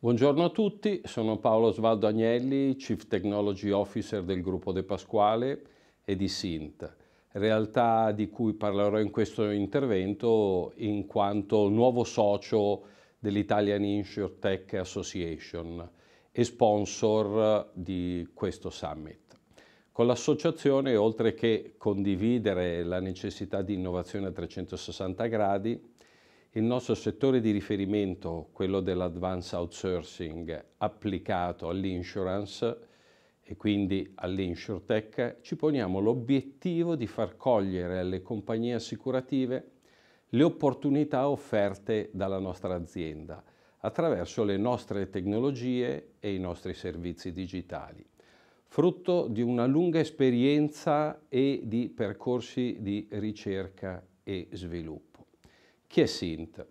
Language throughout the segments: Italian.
Buongiorno a tutti, sono Paolo Osvaldo Agnelli, Chief Technology Officer del gruppo De Pasquale e di Sint, realtà di cui parlerò in questo intervento in quanto nuovo socio dell'Italian Insure Tech Association e sponsor di questo summit. Con l'associazione, oltre che condividere la necessità di innovazione a 360 gradi, il nostro settore di riferimento, quello dell'advanced outsourcing applicato all'insurance e quindi all'insurtech, ci poniamo l'obiettivo di far cogliere alle compagnie assicurative le opportunità offerte dalla nostra azienda attraverso le nostre tecnologie e i nostri servizi digitali, frutto di una lunga esperienza e di percorsi di ricerca e sviluppo. Chi è Sint?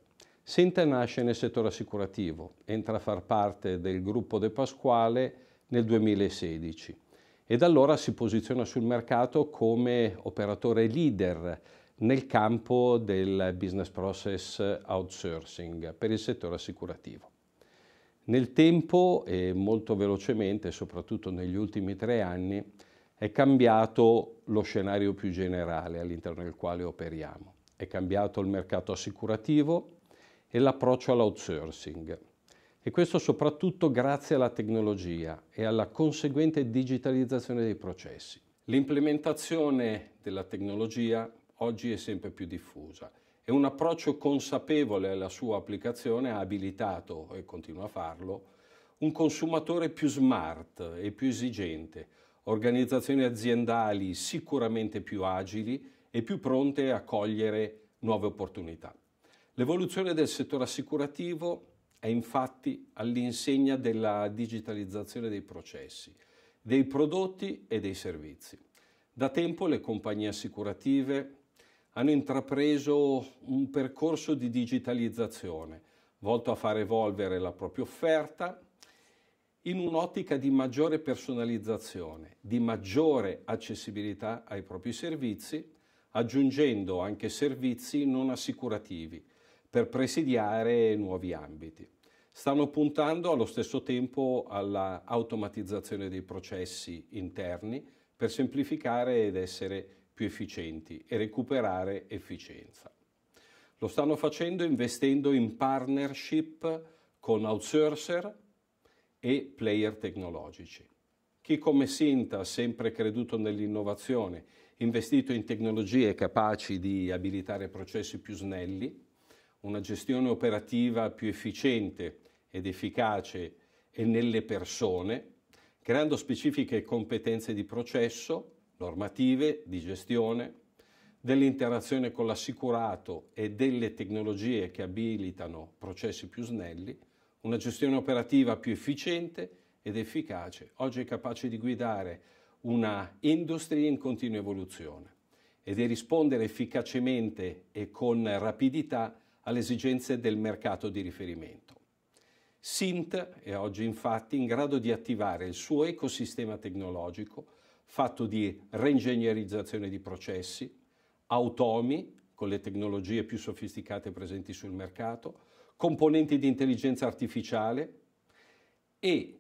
Sint nasce nel settore assicurativo, entra a far parte del gruppo De Pasquale nel 2016 e da allora si posiziona sul mercato come operatore leader nel campo del business process outsourcing per il settore assicurativo. Nel tempo e molto velocemente, soprattutto negli ultimi tre anni, è cambiato lo scenario più generale all'interno del quale operiamo è cambiato il mercato assicurativo e l'approccio all'outsourcing. E questo soprattutto grazie alla tecnologia e alla conseguente digitalizzazione dei processi. L'implementazione della tecnologia oggi è sempre più diffusa e un approccio consapevole alla sua applicazione ha abilitato, e continua a farlo, un consumatore più smart e più esigente, organizzazioni aziendali sicuramente più agili e più pronte a cogliere nuove opportunità. L'evoluzione del settore assicurativo è infatti all'insegna della digitalizzazione dei processi, dei prodotti e dei servizi. Da tempo le compagnie assicurative hanno intrapreso un percorso di digitalizzazione volto a far evolvere la propria offerta in un'ottica di maggiore personalizzazione, di maggiore accessibilità ai propri servizi aggiungendo anche servizi non assicurativi per presidiare nuovi ambiti. Stanno puntando allo stesso tempo all'automatizzazione dei processi interni per semplificare ed essere più efficienti e recuperare efficienza. Lo stanno facendo investendo in partnership con outsourcer e player tecnologici. Chi come Sinta ha sempre creduto nell'innovazione investito in tecnologie capaci di abilitare processi più snelli, una gestione operativa più efficiente ed efficace e nelle persone, creando specifiche competenze di processo, normative, di gestione, dell'interazione con l'assicurato e delle tecnologie che abilitano processi più snelli, una gestione operativa più efficiente ed efficace, oggi è capace di guidare una industria in continua evoluzione e di rispondere efficacemente e con rapidità alle esigenze del mercato di riferimento. Sint è oggi infatti in grado di attivare il suo ecosistema tecnologico fatto di reingegnerizzazione di processi, automi con le tecnologie più sofisticate presenti sul mercato, componenti di intelligenza artificiale e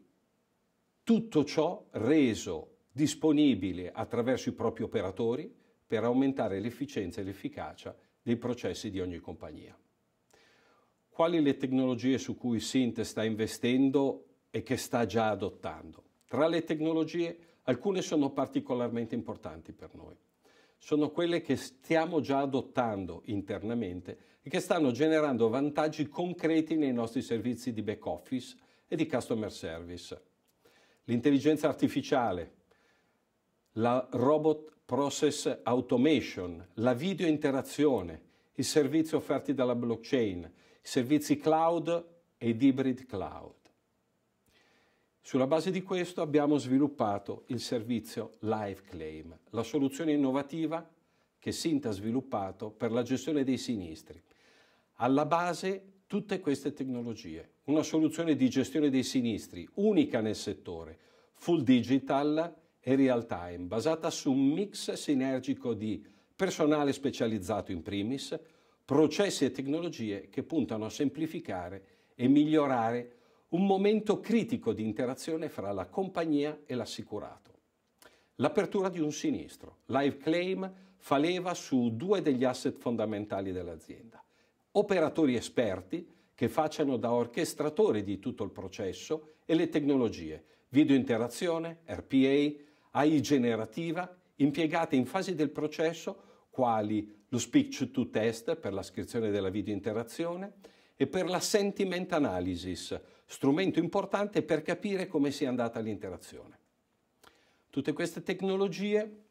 tutto ciò reso disponibile attraverso i propri operatori per aumentare l'efficienza e l'efficacia dei processi di ogni compagnia. Quali le tecnologie su cui Sint sta investendo e che sta già adottando? Tra le tecnologie alcune sono particolarmente importanti per noi. Sono quelle che stiamo già adottando internamente e che stanno generando vantaggi concreti nei nostri servizi di back office e di customer service. L'intelligenza artificiale, la robot process automation, la video interazione, i servizi offerti dalla blockchain, i servizi cloud ed hybrid cloud. Sulla base di questo abbiamo sviluppato il servizio Live Claim, la soluzione innovativa che Sinta ha sviluppato per la gestione dei sinistri. Alla base tutte queste tecnologie, una soluzione di gestione dei sinistri unica nel settore, full digital, e real time, basata su un mix sinergico di personale specializzato in primis, processi e tecnologie che puntano a semplificare e migliorare un momento critico di interazione fra la compagnia e l'assicurato. L'apertura di un sinistro, live claim, fa leva su due degli asset fondamentali dell'azienda. Operatori esperti che facciano da orchestratori di tutto il processo e le tecnologie, video interazione, RPA, AI generativa impiegate in fasi del processo quali lo speech to test per la scrizione della video interazione e per la sentiment analysis, strumento importante per capire come sia andata l'interazione. Tutte queste tecnologie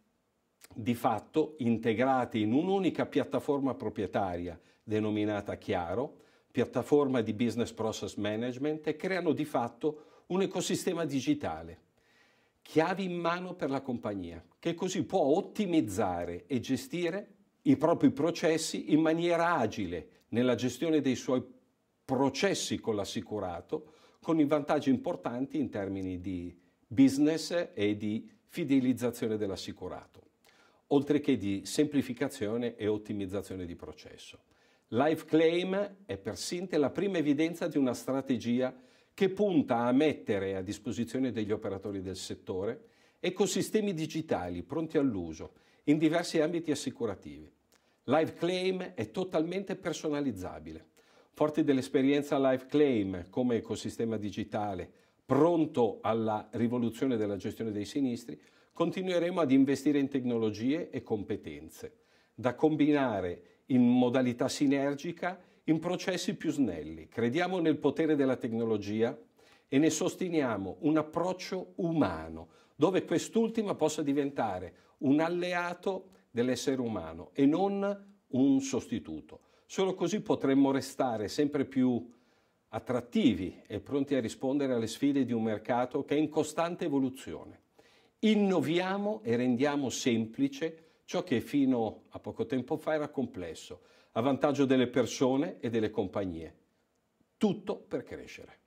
di fatto integrate in un'unica piattaforma proprietaria denominata Chiaro, piattaforma di business process management, creano di fatto un ecosistema digitale chiavi in mano per la compagnia, che così può ottimizzare e gestire i propri processi in maniera agile nella gestione dei suoi processi con l'assicurato, con i vantaggi importanti in termini di business e di fidelizzazione dell'assicurato, oltre che di semplificazione e ottimizzazione di processo. Life Claim è per Sinte la prima evidenza di una strategia che punta a mettere a disposizione degli operatori del settore ecosistemi digitali pronti all'uso in diversi ambiti assicurativi. Live Claim è totalmente personalizzabile. Forti dell'esperienza Live Claim come ecosistema digitale pronto alla rivoluzione della gestione dei sinistri, continueremo ad investire in tecnologie e competenze da combinare in modalità sinergica in processi più snelli. Crediamo nel potere della tecnologia e ne sosteniamo un approccio umano, dove quest'ultima possa diventare un alleato dell'essere umano e non un sostituto. Solo così potremmo restare sempre più attrattivi e pronti a rispondere alle sfide di un mercato che è in costante evoluzione. Innoviamo e rendiamo semplice ciò che fino a poco tempo fa era complesso a vantaggio delle persone e delle compagnie. Tutto per crescere.